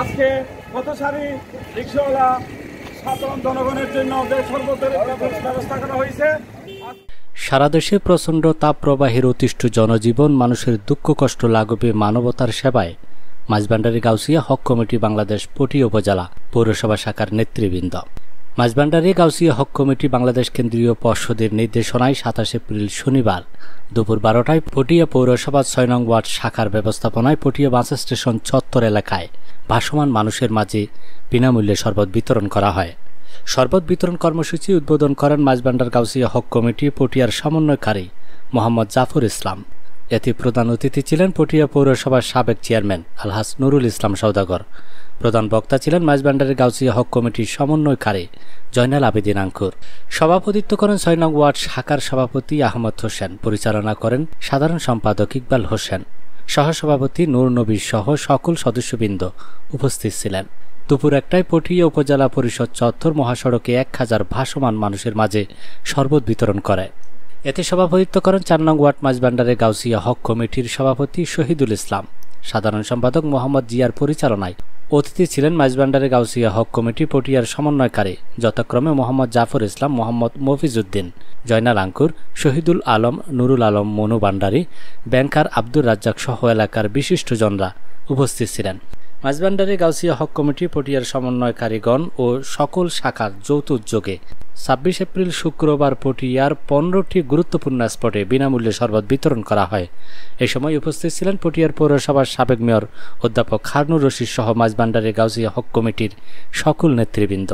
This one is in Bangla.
আজকে সারি রিক্সাওয়ালা সাধারণ জনগণের জন্য যে ব্যবস্থা করা হয়েছে সারা দেশে প্রচণ্ড তাপপ্রবাহের অতিষ্ঠ জনজীবন মানুষের দুঃখ কষ্ট লাগবে মানবতার সেবায় মাঝবান্ডারি গাউসিয়া হক কমিটি বাংলাদেশ পটি উপজেলা পৌরসভা শাখার নেতৃবৃন্দ মাঝবান্ডারে গাউসিয়া হক কমিটি বাংলাদেশ কেন্দ্রীয় পর্ষদের নির্দেশনায় সাতাশ এপ্রিল শনিবার দুপুর বারোটায় পটিয়া পৌরসভা ছয় নং ওয়ার্ড শাখার ব্যবস্থাপনায় পটিয়া বাস স্টেশন চত্বর এলাকায় ভাসমান মানুষের মাঝে বিনামূল্যে শরবত বিতরণ করা হয় শরবত বিতরণ কর্মসূচি উদ্বোধন করেন মাঝবান্ডার গাউসিয়া হক কমিটি পটিয়ার সমন্বয়কারী মোহাম্মদ জাফর ইসলাম এতে প্রধান অতিথি ছিলেন পটিয়া পৌরসভার সাবেক চেয়ারম্যান আলহাস নুরুল ইসলাম সৌদাগর প্রধান বক্তা ছিলেন মাঝবান্ডারের গাউসিয়া হক কমিটির সমন্বয়কারী জয়নাল আবেদিন আঙ্কুর সভাপতিত্ব করেন ছয় নং ওয়ার্ড শাখার সভাপতি আহমদ হোসেন পরিচালনা করেন সাধারণ সম্পাদক ইকবাল হোসেন সহসভাপতি নূর নবী সহ সকল সদস্যবৃন্দ উপস্থিত ছিলেন দুপুর একটায় পটিয়া উপজেলা পরিষদ চত্বর মহাসড়কে এক হাজার ভাসমান মানুষের মাঝে শরবত বিতরণ করে এতে সভাপতিত্ব করেন চার নং ওয়ার্ড মাঝবান্ডারের গাউসিয়া হক কমিটির সভাপতি শহীদুল ইসলাম সাধারণ সম্পাদক মোহাম্মদ জিয়ার পরিচালনায় অতিথি ছিলেন মাঝবান্ডারের গাউসিয়া হক কমিটি পটিয়ার সমন্বয়কারী যথাক্রমে মোহাম্মদ জাফর ইসলাম মোহাম্মদ মফিজউদ্দিন জয়নাল আঙ্কুর শহীদুল আলম নুরুল আলম মনু বান্ডারী ব্যাংকার আব্দুর রাজ্জাক সহ এলাকার বিশিষ্টজনরা উপস্থিত ছিলেন মাঝবান্ডারে গাউসিয়া হক কমিটি পটিয়ার সমন্বয়কারীগণ ও সকল শাখার যৌথ উদ্যোগে ছাব্বিশ এপ্রিল শুক্রবার পটিয়ার পনেরোটি গুরুত্বপূর্ণ স্পটে বিনামূল্যে শরবত বিতরণ করা হয় এ সময় উপস্থিত ছিলেন পটিয়ার পৌরসভার সাবেক মেয়র অধ্যাপক খারনুর রশিদ সহ মাঝবান্ডারে গাউসিয়া হক কমিটির সকল নেতৃবৃন্দ